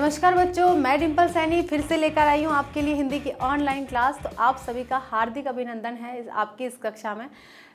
नमस्कार बच्चों मैं डिम्पल सैनी फिर से लेकर आई हूँ आपके लिए हिंदी की ऑनलाइन क्लास तो आप सभी का हार्दिक अभिनंदन है इस आपकी इस कक्षा में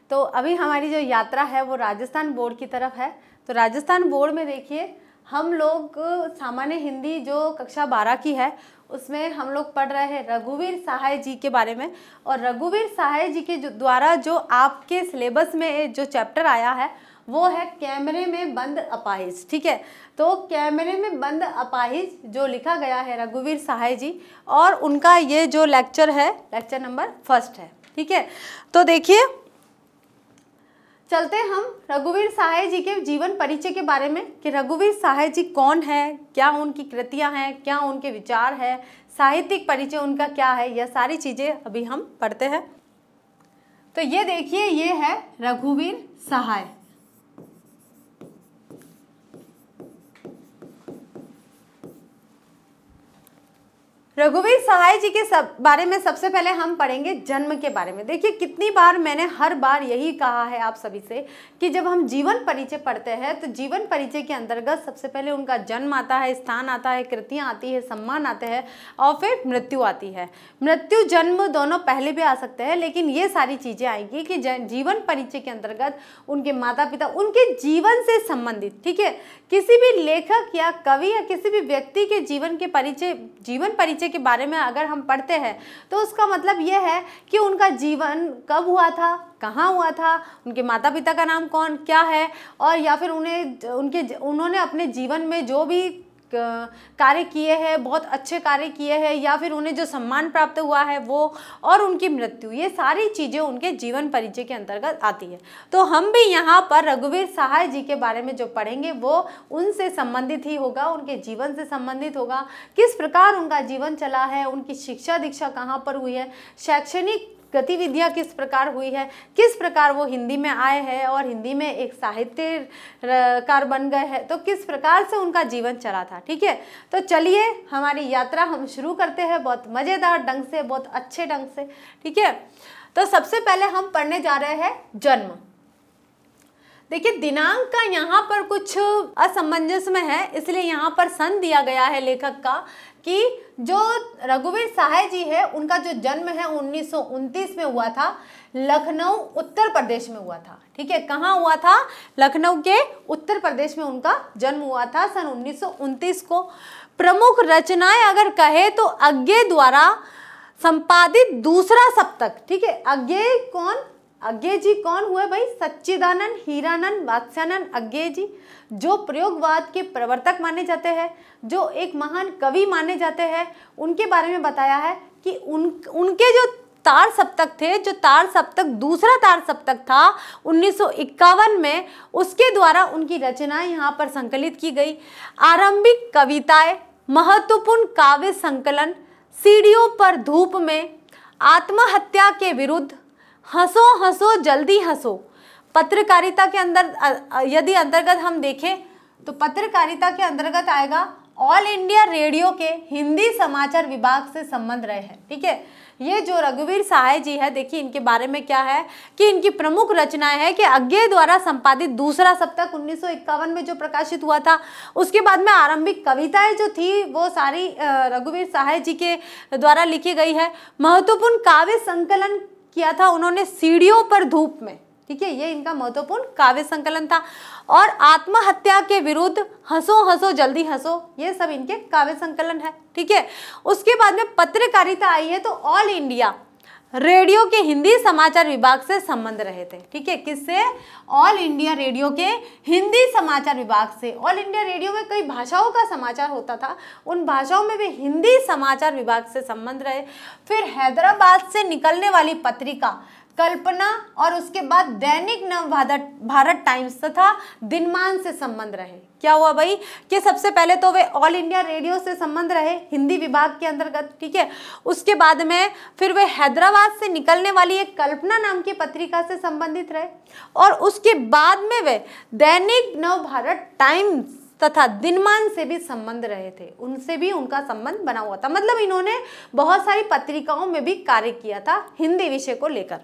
तो अभी हमारी जो यात्रा है वो राजस्थान बोर्ड की तरफ है तो राजस्थान बोर्ड में देखिए हम लोग सामान्य हिंदी जो कक्षा बारह की है उसमें हम लोग पढ़ रहे हैं रघुवीर सहाय जी के बारे में और रघुवीर सहाय जी के द्वारा जो आपके सिलेबस में जो चैप्टर आया है वो है कैमरे में बंद अपाहिज ठीक है तो कैमरे में बंद अपाहिज जो लिखा गया है रघुवीर सहाय जी और उनका ये जो लेक्चर है लेक्चर नंबर फर्स्ट है ठीक है तो देखिए चलते हम रघुवीर सहाय जी के जीवन परिचय के बारे में कि रघुवीर सहाय जी कौन है क्या उनकी कृतियां हैं क्या उनके विचार है साहित्यिक परिचय उनका क्या है यह सारी चीज़ें अभी हम पढ़ते हैं तो ये देखिए ये है रघुवीर सहाय रघुवीर सहाय जी के सब बारे में सबसे पहले हम पढ़ेंगे जन्म के बारे में देखिए कितनी बार मैंने हर बार यही कहा है आप सभी से कि जब हम जीवन परिचय पढ़ते हैं तो जीवन परिचय के अंतर्गत सबसे पहले उनका जन्म आता है स्थान आता है कृतियाँ आती है सम्मान आते हैं और फिर मृत्यु आती है मृत्यु जन्म दोनों पहले भी आ सकते हैं लेकिन ये सारी चीज़ें आएंगी कि जीवन परिचय के अंतर्गत उनके माता पिता उनके जीवन से संबंधित ठीक है किसी भी लेखक या कवि या किसी भी व्यक्ति के जीवन के परिचय जीवन परिचय बच्चे के बारे में अगर हम पढ़ते हैं तो उसका मतलब यह है कि उनका जीवन कब हुआ था कहाँ हुआ था उनके माता पिता का नाम कौन क्या है और या फिर उन्हें उनके उन्होंने अपने जीवन में जो भी कार्य किए हैं बहुत अच्छे कार्य किए हैं या फिर उन्हें जो सम्मान प्राप्त हुआ है वो और उनकी मृत्यु ये सारी चीज़ें उनके जीवन परिचय के अंतर्गत आती है तो हम भी यहाँ पर रघुवीर सहाय जी के बारे में जो पढ़ेंगे वो उनसे संबंधित ही होगा उनके जीवन से संबंधित होगा किस प्रकार उनका जीवन चला है उनकी शिक्षा दीक्षा कहाँ पर हुई है शैक्षणिक गतिविधियाँ किस प्रकार हुई है किस प्रकार वो हिंदी में आए हैं और हिंदी में एक साहित्यकार बन गए हैं तो किस प्रकार से उनका जीवन चला था ठीक है तो चलिए हमारी यात्रा हम शुरू करते हैं बहुत मज़ेदार ढंग से बहुत अच्छे ढंग से ठीक है तो सबसे पहले हम पढ़ने जा रहे हैं जन्म देखिए दिनांक का यहाँ पर कुछ असमंजस में है इसलिए यहाँ पर सन दिया गया है लेखक का कि जो रघुवीर सहाय जी है उनका जो जन्म है उन्नीस में हुआ था लखनऊ उत्तर प्रदेश में हुआ था ठीक है कहाँ हुआ था लखनऊ के उत्तर प्रदेश में उनका जन्म हुआ था सन उन्नीस को प्रमुख रचनाएं अगर कहे तो अज्ञे द्वारा संपादित दूसरा सप्तक ठीक है अज्ञे कौन अज्ञे जी कौन हुए भाई सच्चिदानंद हीरानंद बादशानंद अज्ञे जी जो प्रयोगवाद के प्रवर्तक माने जाते हैं जो एक महान कवि माने जाते हैं उनके बारे में बताया है कि उन उनके जो तार सप्तक थे जो तार सप्तक दूसरा तार सप्तक था उन्नीस में उसके द्वारा उनकी रचनाएं यहाँ पर संकलित की गई आरंभिक कविताएं महत्वपूर्ण काव्य संकलन सीढ़ियों पर धूप में आत्महत्या के विरुद्ध हंसो हंसो जल्दी हंसो पत्रकारिता के अंदर यदि अंतर्गत हम देखें तो पत्रकारिता के अंतर्गत आएगा ऑल इंडिया रेडियो के हिंदी समाचार विभाग से संबंध रहे हैं ठीक है ये जो रघुवीर सहाय जी है देखिए इनके बारे में क्या है कि इनकी प्रमुख रचनाएं हैं कि अज्ञे द्वारा संपादित दूसरा सप्ताह उन्नीस में जो प्रकाशित हुआ था उसके बाद में आरंभिक कविताएं जो थी वो सारी रघुवीर सहाय जी के द्वारा लिखी गई है महत्वपूर्ण काव्य संकलन किया था उन्होंने सीढ़ियों पर धूप में ठीक है ये इनका महत्वपूर्ण काव्य संकलन था और आत्महत्या के विरुद्ध हंसो हंसो जल्दी हंसो ये सब इनके काव्य संकलन है ठीक है उसके बाद में पत्रकारिता आई है तो ऑल इंडिया रेडियो के हिंदी समाचार विभाग से संबंध रहे थे ठीक है किससे ऑल इंडिया रेडियो के हिंदी समाचार विभाग से ऑल इंडिया रेडियो में कई भाषाओं का समाचार होता था उन भाषाओं में भी हिंदी समाचार विभाग से संबंध रहे फिर हैदराबाद से निकलने वाली पत्रिका कल्पना और उसके बाद दैनिक नव भारत टाइम्स तथा दिनमान से संबंध रहे क्या हुआ भाई कि सबसे पहले तो वे ऑल इंडिया रेडियो से संबंध रहे हिंदी विभाग के अंतर्गत ठीक है उसके बाद में फिर वे हैदराबाद से निकलने वाली एक कल्पना नाम की पत्रिका से संबंधित रहे और उसके बाद में वे दैनिक नव भारत टाइम्स तथा दिनमान से भी संबंध रहे थे उनसे भी उनका संबंध बना हुआ था मतलब इन्होंने बहुत सारी पत्रिकाओं में भी कार्य किया था हिंदी विषय को लेकर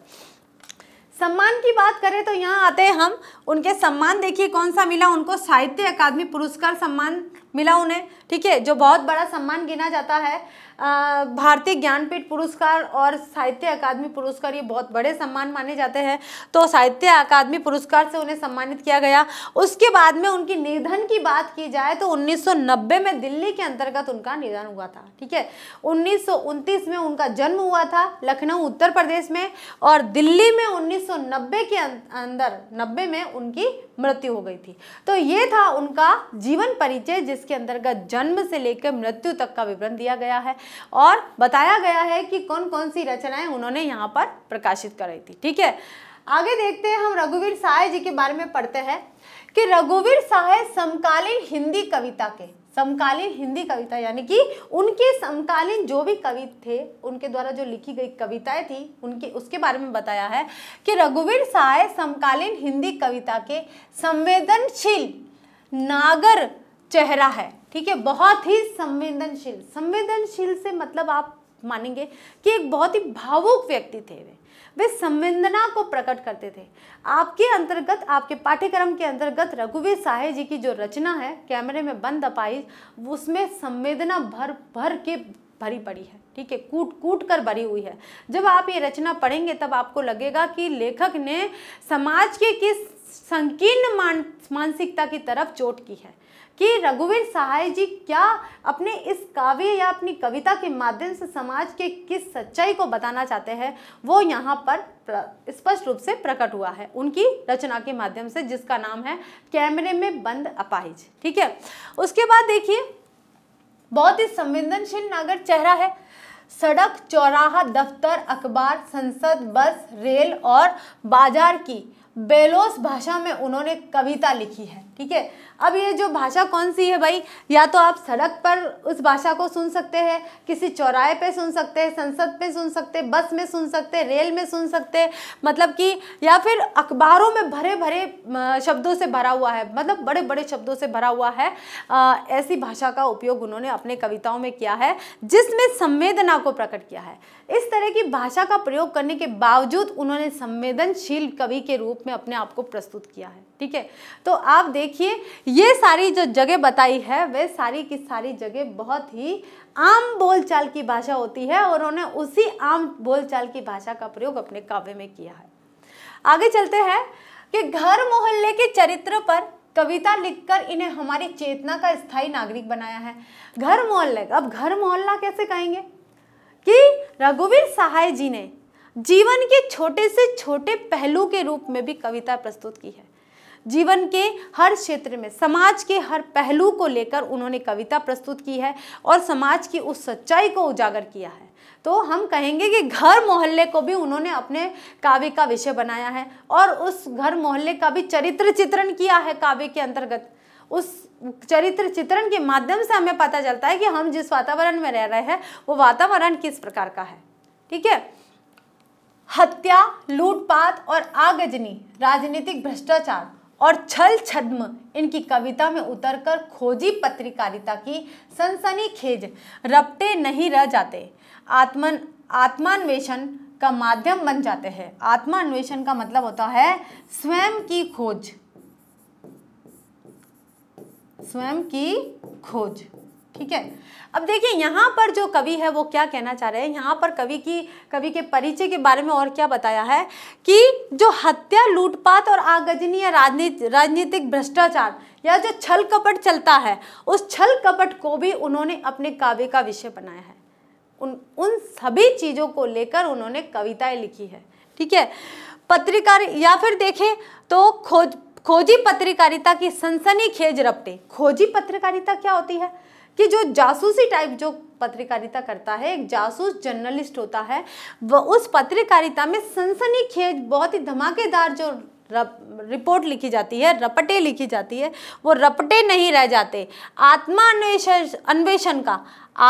सम्मान की बात करें तो यहाँ आते हैं हम उनके सम्मान देखिए कौन सा मिला उनको साहित्य अकादमी पुरस्कार सम्मान मिला उन्हें ठीक है जो बहुत बड़ा सम्मान गिना जाता है भारतीय ज्ञानपीठ पुरस्कार और साहित्य अकादमी पुरस्कार ये बहुत बड़े सम्मान माने जाते हैं तो साहित्य अकादमी पुरस्कार से उन्हें सम्मानित किया गया उसके बाद में उनकी निधन की बात की जाए तो 1990 में दिल्ली के अंतर्गत उनका निधन हुआ था ठीक है उन्नीस में उनका जन्म हुआ था लखनऊ उत्तर प्रदेश में और दिल्ली में उन्नीस के अं-, अंदर नब्बे में उनकी मृत्यु हो गई थी तो ये था उनका जीवन परिचय जिसके अंतर्गत जन्म से लेकर मृत्यु तक का विवरण दिया गया है और बताया गया है कि कौन कौन सी रचनाएं उन्होंने यहाँ पर प्रकाशित कराई थी ठीक है आगे देखते हैं हम रघुवीर साय जी के बारे में पढ़ते हैं कि रघुवीर साय समकालीन हिंदी कविता के समकालीन हिंदी कविता यानी कि उनके समकालीन जो भी कवि थे उनके द्वारा जो लिखी गई कविताएं थी उनके उसके बारे में बताया है कि रघुवीर साय समकालीन हिंदी कविता के संवेदनशील नागर चेहरा है ठीक है बहुत ही संवेदनशील संवेदनशील से मतलब आप मानेंगे कि एक बहुत ही भावुक व्यक्ति थे वे वे संवेदना को प्रकट करते थे आपके अंतर्गत आपके पाठ्यक्रम के अंतर्गत रघुवीर साहे जी की जो रचना है कैमरे में बंद अपाई उसमें संवेदना भर भर के भरी पड़ी है ठीक है कूट कूट कर भरी हुई है जब आप ये रचना पढ़ेंगे तब आपको लगेगा कि लेखक ने समाज के किस संकीर्ण मान मानसिकता की तरफ चोट की है कि रघुवीर सहाय जी क्या अपने इस काव्य या अपनी कविता के माध्यम से समाज के किस सच्चाई को बताना चाहते हैं वो यहाँ पर स्पष्ट रूप से प्रकट हुआ है उनकी रचना के माध्यम से जिसका नाम है कैमरे में बंद अपाहिज ठीक है उसके बाद देखिए बहुत ही संवेदनशील नागर चेहरा है सड़क चौराहा दफ्तर अखबार संसद बस रेल और बाजार की बेलोस भाषा में उन्होंने कविता लिखी है ठीक है अब ये जो भाषा कौन सी है भाई या तो आप सड़क पर उस भाषा को सुन सकते हैं किसी चौराहे पे सुन सकते हैं संसद पे सुन सकते हैं बस में सुन सकते हैं रेल में सुन सकते हैं मतलब कि या फिर अखबारों में भरे भरे शब्दों से भरा हुआ है मतलब बड़े बड़े शब्दों से भरा हुआ है आ, ऐसी भाषा का उपयोग उन्होंने अपने कविताओं में किया है जिसमें संवेदना को प्रकट किया है इस तरह की भाषा का प्रयोग करने के बावजूद उन्होंने संवेदनशील कवि के रूप में अपने आप को प्रस्तुत किया है ठीक है तो आप देख देखिए ये सारी जो जगह बताई है वे सारी की सारी जगह बहुत ही आम बोलचाल की भाषा होती है और उन्होंने उसी आम बोलचाल की भाषा का प्रयोग अपने काव्य में किया है आगे चलते हैं कि घर मोहल्ले के चरित्र पर कविता लिखकर इन्हें हमारी चेतना का स्थायी नागरिक बनाया है घर मोहल्ले अब घर मोहल्ला कैसे कहेंगे कि रघुवीर सहाय जी ने जीवन के छोटे से छोटे पहलू के रूप में भी कविता प्रस्तुत की है जीवन के हर क्षेत्र में समाज के हर पहलू को लेकर उन्होंने कविता प्रस्तुत की है और समाज की उस सच्चाई को उजागर किया है तो हम कहेंगे कि घर मोहल्ले को भी उन्होंने अपने काव्य का विषय बनाया है और उस घर मोहल्ले का भी चरित्र चित्रण किया है काव्य के अंतर्गत उस चरित्र चित्रण के माध्यम से हमें पता चलता है कि हम जिस वातावरण में रह रहे हैं वो वातावरण किस प्रकार का है ठीक है हत्या लूटपाट और आगजनी राजनीतिक भ्रष्टाचार और छल छद्म इनकी कविता में उतरकर खोजी पत्रकारिता की सनसनी खेज रपटे नहीं रह जाते आत्मन आत्मान्वेषण का माध्यम बन जाते हैं आत्मान्वेषण का मतलब होता है स्वयं की खोज स्वयं की खोज ठीक है अब देखिए यहाँ पर जो कवि है वो क्या कहना चाह रहे हैं यहाँ पर कवि की कवि के परिचय के बारे में और क्या बताया है कि जो हत्या लूटपाट और आगजनी या राजनीतिक भ्रष्टाचार या जो छल कपट चलता है उस छल कपट को भी उन्होंने अपने काव्य का विषय बनाया है उन उन सभी चीज़ों को लेकर उन्होंने कविताएं लिखी है ठीक है पत्रकार या फिर देखें तो खोज खोजी पत्रकारिता की सनसनी खेज रपटे खोजी पत्रकारिता क्या होती है कि जो जासूसी टाइप जो पत्रकारिता करता है एक जासूस जर्नलिस्ट होता है वह उस पत्रकारिता में खेज बहुत ही धमाकेदार जो रप, रिपोर्ट लिखी जाती है रपटे लिखी जाती है वो रपटे नहीं रह जाते आत्मान्वेषण अन्वेषण का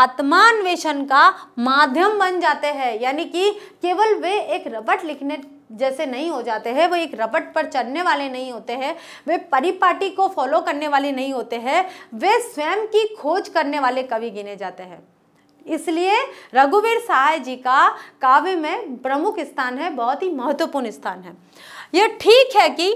आत्मान्वेषण का माध्यम बन जाते हैं यानी कि केवल वे एक रपट लिखने जैसे नहीं हो जाते हैं वो एक रबट पर चढ़ने वाले नहीं होते हैं वे परिपाटी को फॉलो करने वाले नहीं होते हैं वे स्वयं की खोज करने वाले कवि गिने जाते हैं इसलिए रघुवीर सहाय जी का काव्य में प्रमुख स्थान है बहुत ही महत्वपूर्ण स्थान है यह ठीक है कि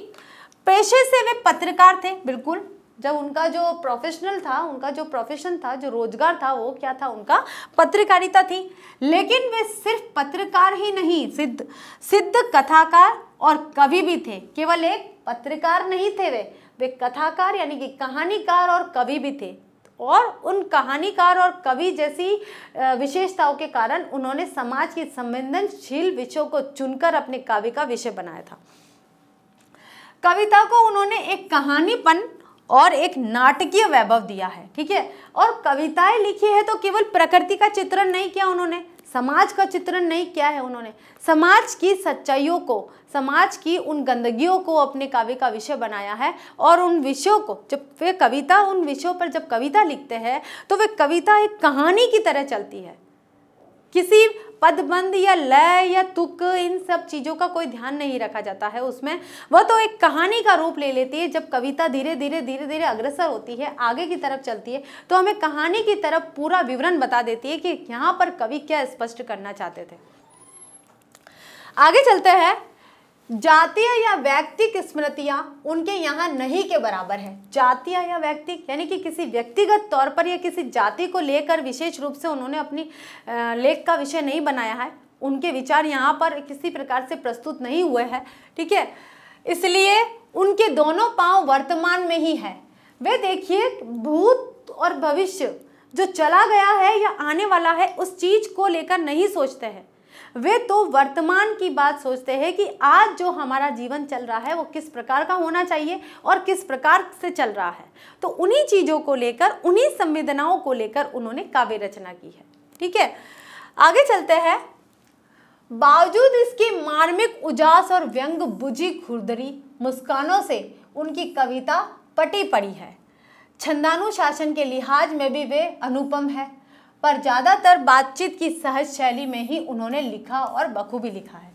पेशे से वे पत्रकार थे बिल्कुल जब उनका जो प्रोफेशनल था उनका जो प्रोफेशन था जो रोजगार था वो क्या था उनका पत्रकारिता थी लेकिन वे सिर्फ पत्रकार ही नहीं सिद्ध सिद्ध कथाकार और कवि भी थे केवल एक पत्रकार नहीं थे वे वे कथाकार यानी कि कहानीकार और कवि भी थे और उन कहानीकार और कवि जैसी विशेषताओं के कारण उन्होंने समाज की संवेदनशील विषयों को चुनकर अपने काव्य का विषय बनाया था कविता को उन्होंने एक कहानीपन और एक नाटकीय वैभव दिया है ठीक है और कविताएं लिखी है तो केवल प्रकृति का चित्रण नहीं किया उन्होंने समाज का चित्रण नहीं किया है उन्होंने समाज की सच्चाइयों को समाज की उन गंदगियों को अपने काव्य का विषय बनाया है और उन विषयों को जब वे कविता उन विषयों पर जब कविता लिखते हैं तो वे कविता एक कहानी की तरह चलती है किसी पदबंद या लय या तुक इन सब चीज़ों का कोई ध्यान नहीं रखा जाता है उसमें वह तो एक कहानी का रूप ले लेती है जब कविता धीरे धीरे धीरे धीरे अग्रसर होती है आगे की तरफ चलती है तो हमें कहानी की तरफ पूरा विवरण बता देती है कि यहाँ पर कवि क्या स्पष्ट करना चाहते थे आगे चलते हैं जातीय या व्यक्तिक स्मृतियां उनके यहाँ नहीं के बराबर है जातीय या व्यक्तिक यानी कि किसी व्यक्तिगत तौर पर या किसी जाति को लेकर विशेष रूप से उन्होंने अपनी लेख का विषय नहीं बनाया है उनके विचार यहाँ पर किसी प्रकार से प्रस्तुत नहीं हुए हैं ठीक है इसलिए उनके दोनों पांव वर्तमान में ही है वे देखिए भूत और भविष्य जो चला गया है या आने वाला है उस चीज को लेकर नहीं सोचते हैं वे तो वर्तमान की बात सोचते हैं कि आज जो हमारा जीवन चल रहा है वो किस प्रकार का होना चाहिए और किस प्रकार से चल रहा है तो उन्हीं चीज़ों को लेकर उन्हीं संवेदनाओं को लेकर उन्होंने काव्य रचना की है ठीक है आगे चलते हैं बावजूद इसके मार्मिक उजास और व्यंग बुझी खुरदरी मुस्कानों से उनकी कविता पटी पड़ी है छंदानुशासन के लिहाज में भी वे अनुपम है पर ज़्यादातर बातचीत की सहज शैली में ही उन्होंने लिखा और बखूबी लिखा है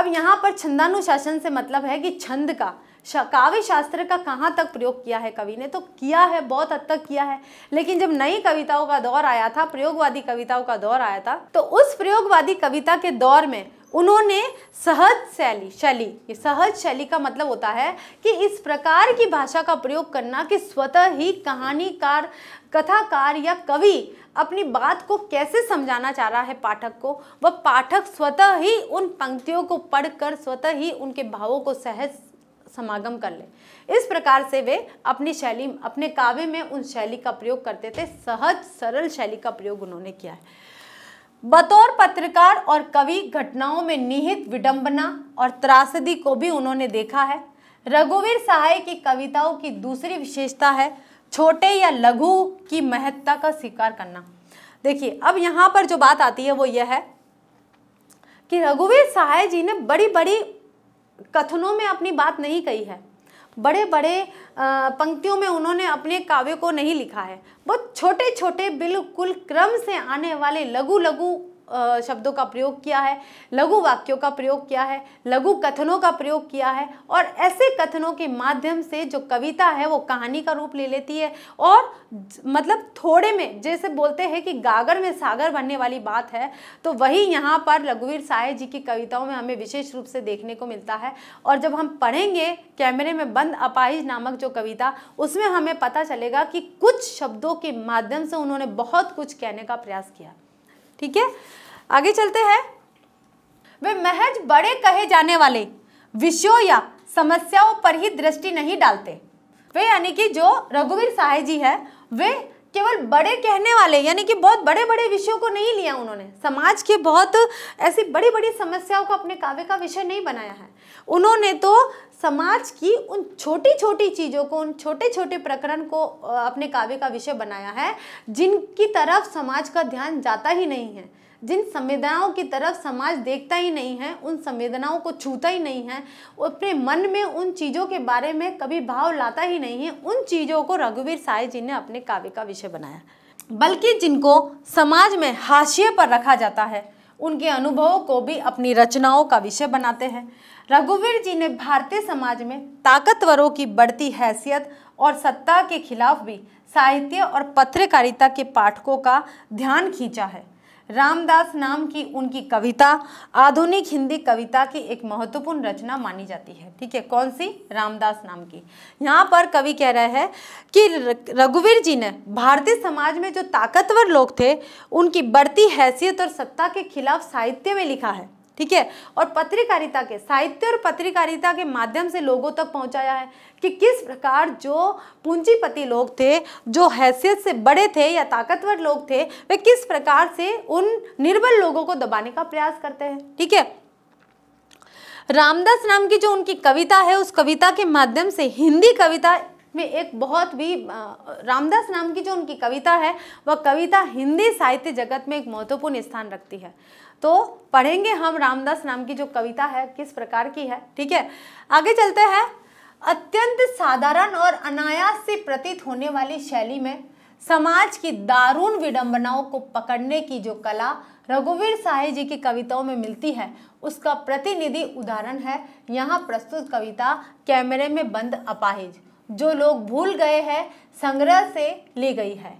अब यहाँ पर छंदानुशासन से मतलब है कि छंद का काव्य शास्त्र का कहाँ तक प्रयोग किया है कवि ने तो किया है बहुत हद तक किया है लेकिन जब नई कविताओं का दौर आया था प्रयोगवादी कविताओं का दौर आया था तो उस प्रयोगवादी कविता के दौर में उन्होंने सहज शैली शैली ये सहज शैली का मतलब होता है कि इस प्रकार की भाषा का प्रयोग करना कि स्वतः ही कहानीकार कथाकार या कवि अपनी बात को कैसे समझाना चाह रहा है पाठक को वह पाठक स्वतः ही उन पंक्तियों को पढ़कर स्वतः ही उनके भावों को सहज समागम कर ले इस प्रकार से वे अपनी शैली अपने काव्य में उन शैली का प्रयोग करते थे सहज सरल शैली का प्रयोग उन्होंने किया है बतौर पत्रकार और कवि घटनाओं में निहित विडंबना और त्रासदी को भी उन्होंने देखा है रघुवीर सहाय की कविताओं की दूसरी विशेषता है छोटे या लघु की महत्ता का स्वीकार करना देखिए अब यहाँ पर जो बात आती है वो यह है कि रघुवीर सहाय जी ने बड़ी बड़ी कथनों में अपनी बात नहीं कही है बड़े बड़े पंक्तियों में उन्होंने अपने काव्य को नहीं लिखा है वो छोटे छोटे बिल्कुल क्रम से आने वाले लघु लघु शब्दों का प्रयोग किया है लघु वाक्यों का प्रयोग किया है लघु कथनों का प्रयोग किया है और ऐसे कथनों के माध्यम से जो कविता है वो कहानी का रूप ले लेती है और मतलब थोड़े में जैसे बोलते हैं कि गागर में सागर बनने वाली बात है तो वही यहाँ पर रघुवीर साय जी की कविताओं में हमें विशेष रूप से देखने को मिलता है और जब हम पढ़ेंगे कैमरे में बंद अपाहिज नामक जो कविता उसमें हमें पता चलेगा कि कुछ शब्दों के माध्यम से उन्होंने बहुत कुछ कहने का प्रयास किया ठीक है आगे चलते हैं वे महज बड़े कहे जाने वाले विषयों या समस्याओं पर ही दृष्टि नहीं डालते वे यानी कि जो रघुवीर साहे जी है वे केवल बड़े कहने वाले यानी कि बहुत बड़े बड़े विषयों को नहीं लिया उन्होंने समाज के बहुत ऐसी बड़ी बड़ी समस्याओं को अपने काव्य का विषय नहीं बनाया है उन्होंने तो समाज की उन छोटी छोटी चीज़ों को उन छोटे छोटे प्रकरण को अपने काव्य का विषय बनाया है जिनकी तरफ समाज का ध्यान जाता ही नहीं है जिन संवेदनाओं की तरफ समाज देखता ही नहीं है उन संवेदनाओं को छूता ही नहीं है अपने मन में उन चीज़ों के बारे में कभी भाव लाता ही नहीं है उन चीज़ों को रघुवीर साय जी ने अपने काव्य का विषय बनाया बल्कि जिनको समाज में हाशिए पर रखा जाता है उनके अनुभवों को भी अपनी रचनाओं का विषय बनाते हैं रघुवीर जी ने भारतीय समाज में ताकतवरों की बढ़ती हैसियत और सत्ता के खिलाफ भी साहित्य और पत्रकारिता के पाठकों का ध्यान खींचा है रामदास नाम की उनकी कविता आधुनिक हिंदी कविता की एक महत्वपूर्ण रचना मानी जाती है ठीक है कौन सी रामदास नाम की यहाँ पर कवि कह रहे हैं कि रघुवीर जी ने भारतीय समाज में जो ताकतवर लोग थे उनकी बढ़ती हैसियत और सत्ता के खिलाफ साहित्य में लिखा है ठीक है और पत्रकारिता के साहित्य और पत्रकारिता के माध्यम से लोगों तक पहुंचाया है कि किस प्रकार जो पूंजीपति लोग थे जो हैसियत से बड़े थे या ताकतवर लोग थे वे किस प्रकार से उन निर्बल लोगों को दबाने का प्रयास करते हैं ठीक है रामदास नाम की जो उनकी कविता है उस कविता के माध्यम से हिंदी कविता में एक बहुत भी रामदास नाम की जो उनकी कविता है वह कविता हिंदी साहित्य जगत में एक महत्वपूर्ण स्थान रखती है तो पढ़ेंगे हम रामदास नाम की जो कविता है किस प्रकार की है ठीक है आगे चलते हैं अत्यंत साधारण और अनायास से प्रतीत होने वाली शैली में समाज की दारुण विडंबनाओं को पकड़ने की जो कला रघुवीर साहे जी की कविताओं में मिलती है उसका प्रतिनिधि उदाहरण है यहाँ प्रस्तुत कविता कैमरे में बंद अपाहिज जो लोग भूल गए हैं संग्रह से ली गई है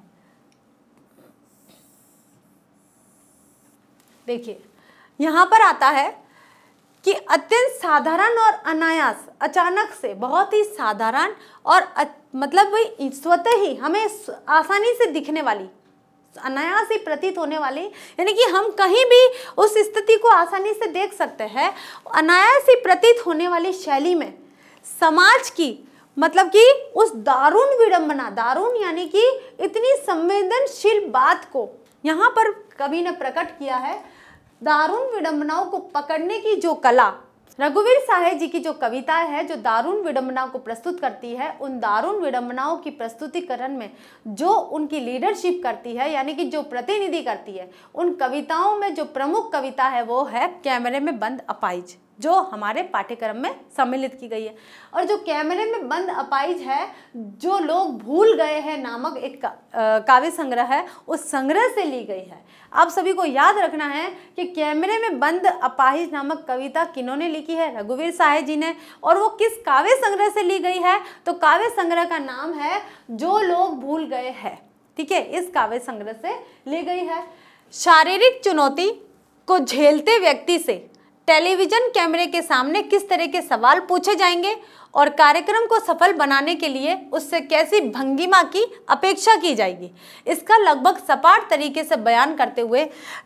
देखिए यहाँ पर आता है कि अत्यंत साधारण और अनायास अचानक से बहुत ही साधारण और मतलब वही स्वतः ही हमें आसानी से दिखने वाली अनायास ही प्रतीत होने वाली यानी कि हम कहीं भी उस स्थिति को आसानी से देख सकते हैं अनायास ही प्रतीत होने वाली शैली में समाज की मतलब कि उस दारुण विडंबना दारुण यानी कि इतनी संवेदनशील बात को यहाँ पर कवि ने प्रकट किया है दारुण विडंबनाओं को पकड़ने की जो कला रघुवीर साहे जी की जो कविता है जो दारुण विडंबनाओं को प्रस्तुत करती है उन दारुण विडंबनाओं की प्रस्तुतिकरण में जो उनकी लीडरशिप करती है यानी कि जो प्रतिनिधि करती है उन कविताओं में जो प्रमुख कविता है वो है कैमरे में बंद अपाइज जो हमारे पाठ्यक्रम में सम्मिलित की गई है और जो कैमरे में बंद अपाइज है जो लोग भूल गए हैं नामक एक काव्य संग्रह है उस संग्रह से ली गई है आप सभी को याद रखना है कि कैमरे में बंद अपाहिज नामक कविता किन्होंने लिखी है रघुवीर साहे जी ने और वो किस काव्य संग्रह से ली गई है तो काव्य संग्रह का नाम है जो लोग भूल गए हैं ठीक है इस काव्य संग्रह से ली गई है शारीरिक चुनौती को झेलते व्यक्ति से टेलीविजन कैमरे के सामने किस तरह के सवाल पूछे जाएंगे और कार्यक्रम को सफल बनाने के लिए उससे कैसी भंगिमा की अपेक्षा की जाएगी इसका लगभग सपाट तरीके से बयान करते हुए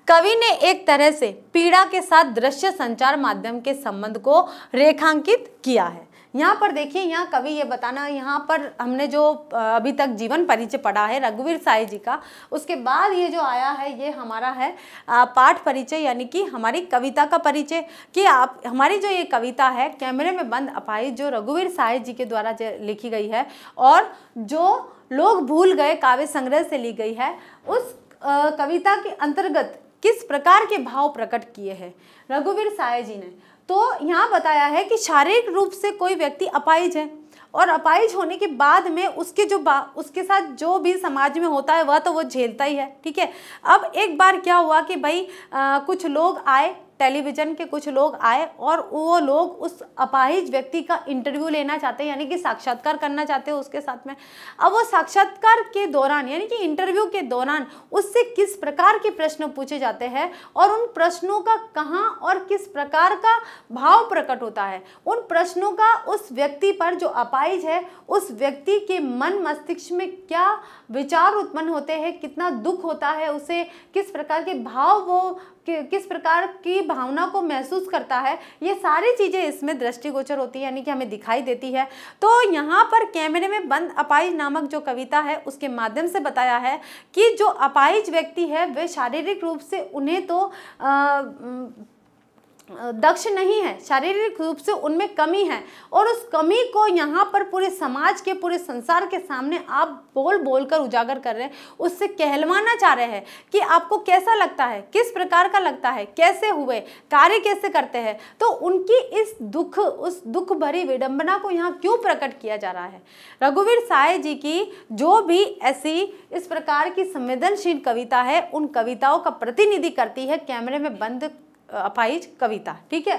कवि ने एक तरह से पीड़ा के साथ दृश्य संचार माध्यम के संबंध को रेखांकित किया है यहाँ पर देखिए यहाँ कवि ये बताना यहाँ पर हमने जो अभी तक जीवन परिचय पढ़ा है रघुवीर साई जी का उसके बाद ये जो आया है ये हमारा है पाठ परिचय यानी कि हमारी कविता का परिचय कि आप हमारी जो ये कविता है कैमरे में बंद अपाई जो रघुवीर साई जी के द्वारा लिखी गई है और जो लोग भूल गए काव्य संग्रह से ली गई है उस कविता के अंतर्गत किस प्रकार के भाव प्रकट किए हैं रघुवीर साय जी ने तो यहाँ बताया है कि शारीरिक रूप से कोई व्यक्ति अपाइज है और अपाइज होने के बाद में उसके जो बा उसके साथ जो भी समाज में होता है वह तो वो झेलता ही है ठीक है अब एक बार क्या हुआ कि भाई आ, कुछ लोग आए टेलीविज़न के कुछ लोग आए और वो लोग उस अपाहिज व्यक्ति का इंटरव्यू लेना चाहते हैं यानी कि साक्षात्कार करना चाहते हैं उसके साथ में अब वो साक्षात्कार के दौरान यानी कि इंटरव्यू के दौरान उससे किस प्रकार के प्रश्न पूछे जाते हैं और उन प्रश्नों का कहाँ और किस प्रकार का भाव प्रकट होता है उन प्रश्नों का उस व्यक्ति पर जो अपाहिज है उस व्यक्ति के मन मस्तिष्क में क्या विचार उत्पन्न होते हैं कितना दुख होता है उसे किस प्रकार के भाव वो कि, किस प्रकार की भावना को महसूस करता है ये सारी चीज़ें इसमें दृष्टिगोचर होती है यानी कि हमें दिखाई देती है तो यहाँ पर कैमरे में बंद अपाइज नामक जो कविता है उसके माध्यम से बताया है कि जो अपाइज व्यक्ति है वे शारीरिक रूप से उन्हें तो आ, दक्ष नहीं है शारीरिक रूप से उनमें कमी है और उस कमी को यहाँ पर पूरे समाज के पूरे संसार के सामने आप बोल बोल कर उजागर कर रहे हैं उससे कहलवाना चाह रहे हैं कि आपको कैसा लगता है किस प्रकार का लगता है कैसे हुए कार्य कैसे करते हैं तो उनकी इस दुख उस दुख भरी विडंबना को यहाँ क्यों प्रकट किया जा रहा है रघुवीर साय जी की जो भी ऐसी इस प्रकार की संवेदनशील कविता है उन कविताओं का प्रतिनिधि करती है कैमरे में बंद अपाइज कविता ठीक है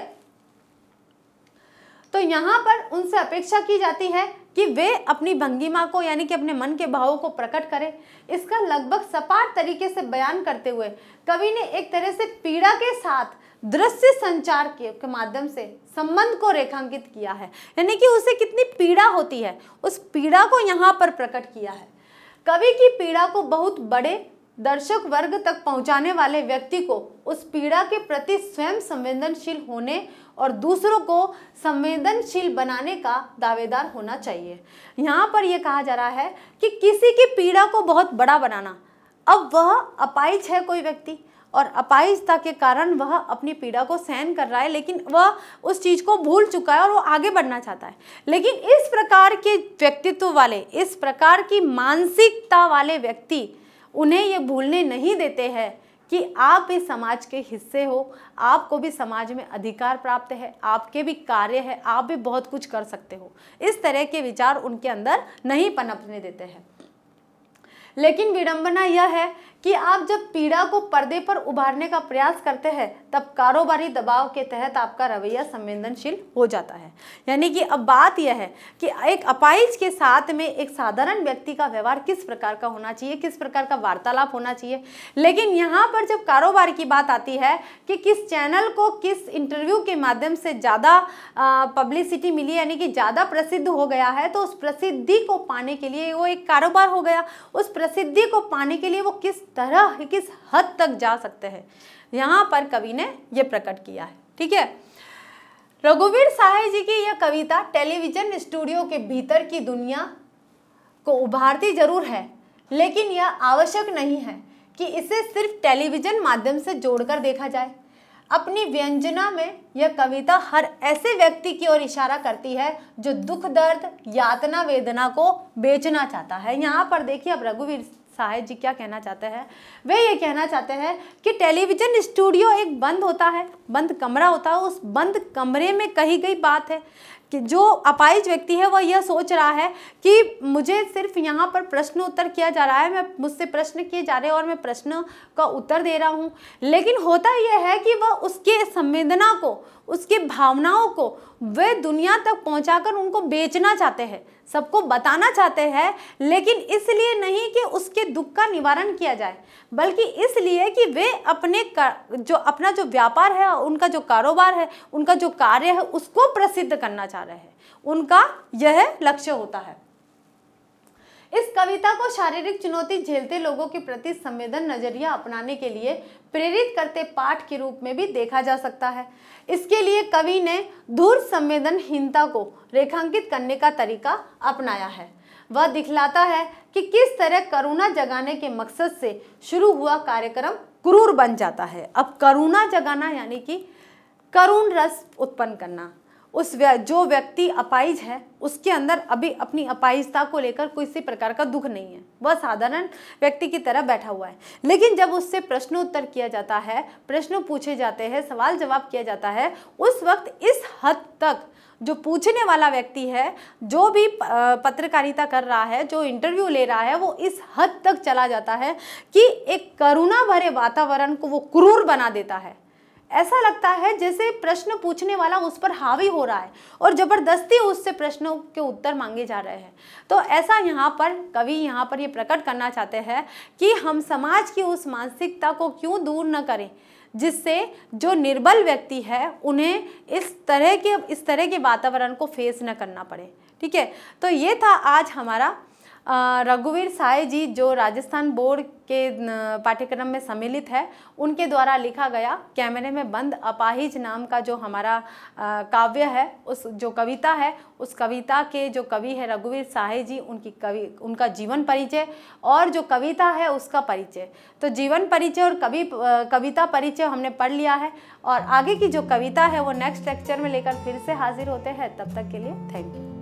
तो यहां पर उनसे अपेक्षा की जाती है कि वे अपनी भंगिमा को यानी कि अपने मन के भावों को प्रकट करें इसका लगभग सपाट तरीके से बयान करते हुए कवि ने एक तरह से पीड़ा के साथ दृश्य संचार के, के माध्यम से संबंध को रेखांकित किया है यानी कि उसे कितनी पीड़ा होती है उस पीड़ा को यहाँ पर प्रकट किया है कवि की पीड़ा को बहुत बड़े दर्शक वर्ग तक पहुंचाने वाले व्यक्ति को उस पीड़ा के प्रति स्वयं संवेदनशील होने और दूसरों को संवेदनशील बनाने का दावेदार होना चाहिए यहाँ पर यह कहा जा रहा है कि किसी की पीड़ा को बहुत बड़ा बनाना अब वह अपाइज है कोई व्यक्ति और अपाइजता के कारण वह अपनी पीड़ा को सहन कर रहा है लेकिन वह उस चीज़ को भूल चुका है और वो आगे बढ़ना चाहता है लेकिन इस प्रकार के व्यक्तित्व वाले इस प्रकार की मानसिकता वाले व्यक्ति उन्हें ये भूलने नहीं देते हैं कि आप भी समाज के हिस्से हो आपको भी समाज में अधिकार प्राप्त है आपके भी कार्य है आप भी बहुत कुछ कर सकते हो इस तरह के विचार उनके अंदर नहीं पनपने देते हैं लेकिन विडंबना यह है कि आप जब पीड़ा को पर्दे पर उभारने का प्रयास करते हैं तब कारोबारी दबाव के तहत आपका रवैया संवेदनशील हो जाता है यानी कि अब बात यह है कि एक अपाइज के साथ में एक साधारण व्यक्ति का व्यवहार किस प्रकार का होना चाहिए किस प्रकार का वार्तालाप होना चाहिए लेकिन यहाँ पर जब कारोबार की बात आती है कि किस चैनल को किस इंटरव्यू के माध्यम से ज़्यादा पब्लिसिटी मिली यानी कि ज़्यादा प्रसिद्ध हो गया है तो उस प्रसिद्धि को पाने के लिए वो एक कारोबार हो गया उस प्रसिद्धि को पाने के लिए वो किस तरह किस हद तक जा सकते हैं यहाँ पर कवि ने यह प्रकट किया है ठीक है रघुवीर साहे जी की यह कविता टेलीविजन स्टूडियो के भीतर की दुनिया को उभारती जरूर है लेकिन यह आवश्यक नहीं है कि इसे सिर्फ टेलीविजन माध्यम से जोड़कर देखा जाए अपनी व्यंजना में यह कविता हर ऐसे व्यक्ति की ओर इशारा करती है जो दुख दर्द यातना वेदना को बेचना चाहता है यहाँ पर देखिए अब रघुवीर साहेब जी क्या कहना चाहते हैं वे ये कहना चाहते हैं कि टेलीविज़न स्टूडियो एक बंद होता है बंद कमरा होता है उस बंद कमरे में कही गई बात है कि जो अपाइज व्यक्ति है वह यह सोच रहा है कि मुझे सिर्फ यहाँ पर प्रश्न उत्तर किया जा रहा है मैं मुझसे प्रश्न किए जा रहे हैं और मैं प्रश्न का उत्तर दे रहा हूँ लेकिन होता यह है कि वह उसके संवेदना को उसकी भावनाओं को वे दुनिया तक पहुंचाकर उनको बेचना चाहते हैं सबको बताना चाहते हैं लेकिन इसलिए नहीं कि उसके दुख का निवारण किया जाए बल्कि इसलिए कि वे अपने जो अपना जो व्यापार है उनका जो कारोबार है उनका जो कार्य है उसको प्रसिद्ध करना चाह रहे हैं उनका यह लक्ष्य होता है इस कविता को शारीरिक चुनौती झेलते लोगों के प्रति संवेदन नजरिया अपनाने के लिए प्रेरित करते पाठ के रूप में भी देखा जा सकता है इसके लिए कवि ने दूर संवेदनहीनता को रेखांकित करने का तरीका अपनाया है वह दिखलाता है कि किस तरह करुणा जगाने के मकसद से शुरू हुआ कार्यक्रम क्रूर बन जाता है अब करुणा जगाना यानी कि करुण रस उत्पन्न करना उस व्य जो व्यक्ति अपाइज है उसके अंदर अभी अपनी अपाइजता को लेकर कोई किसी प्रकार का दुख नहीं है वह साधारण व्यक्ति की तरह बैठा हुआ है लेकिन जब उससे प्रश्नोत्तर किया जाता है प्रश्न पूछे जाते हैं सवाल जवाब किया जाता है उस वक्त इस हद तक जो पूछने वाला व्यक्ति है जो भी पत्रकारिता कर रहा है जो इंटरव्यू ले रहा है वो इस हद तक चला जाता है कि एक करुणा भरे वातावरण को वो क्रूर बना देता है ऐसा लगता है जैसे प्रश्न पूछने वाला उस पर हावी हो रहा है और ज़बरदस्ती उससे प्रश्नों के उत्तर मांगे जा रहे हैं तो ऐसा यहाँ पर कवि यहाँ पर ये यह प्रकट करना चाहते हैं कि हम समाज की उस मानसिकता को क्यों दूर न करें जिससे जो निर्बल व्यक्ति है उन्हें इस तरह के इस तरह के वातावरण को फेस न करना पड़े ठीक है तो ये था आज हमारा रघुवीर साय जी जो राजस्थान बोर्ड के पाठ्यक्रम में सम्मिलित है उनके द्वारा लिखा गया कैमरे में बंद अपाहिज नाम का जो हमारा काव्य है उस जो कविता है उस कविता के जो कवि है रघुवीर साहे जी उनकी कवि उनका जीवन परिचय और जो कविता है उसका परिचय तो जीवन परिचय और कवि कविता परिचय हमने पढ़ लिया है और आगे की जो कविता है वो नेक्स्ट लेक्चर में लेकर फिर से हाजिर होते हैं तब तक के लिए थैंक यू